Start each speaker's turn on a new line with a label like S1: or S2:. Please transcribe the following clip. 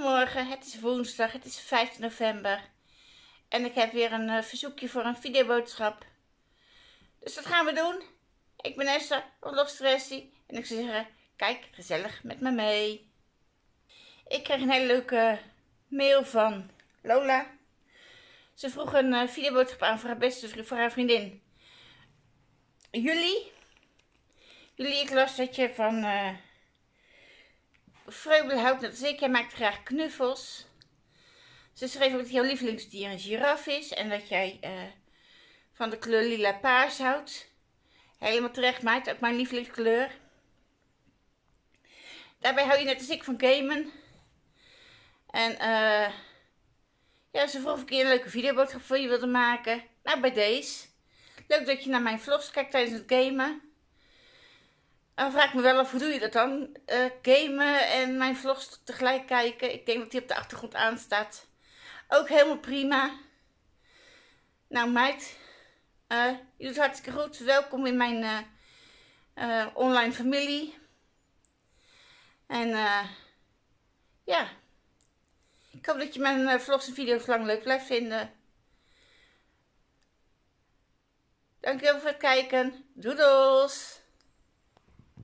S1: Goedemorgen, het is woensdag, het is 5 november. En ik heb weer een eh, verzoekje voor een videoboodschap. Dus dat gaan we doen. Ik ben Esther, oorlogstressie. En ik zou zeggen, kijk gezellig met me mee. Ik kreeg een hele leuke mail van Lola. Ze vroeg een eh, videoboodschap aan voor haar beste voor haar vriendin. Jullie? Jullie, ik las dat je van... Eh, Freubel houdt net als ik, maakt graag knuffels. Ze schreef ook dat jouw lievelingsdier een giraf is en dat jij eh, van de kleur lila paars houdt. Helemaal terecht, maakt ook mijn lievelingskleur. Daarbij hou je net als ik van gamen. En uh, ja, ze vroeg of ik een leuke videoboodschap voor je wilde maken. Nou, bij deze. Leuk dat je naar mijn vlogs kijkt tijdens het gamen. En vraag ik me wel af, hoe doe je dat dan? Uh, gamen en mijn vlogs tegelijk kijken. Ik denk dat die op de achtergrond aanstaat. Ook helemaal prima. Nou meid, uh, eh, je doet hartstikke goed. Welkom in mijn eh, online familie. En ja, ik hoop dat je mijn vlogs en video's lang leuk blijft vinden. Dankjewel voor het kijken. Doedels!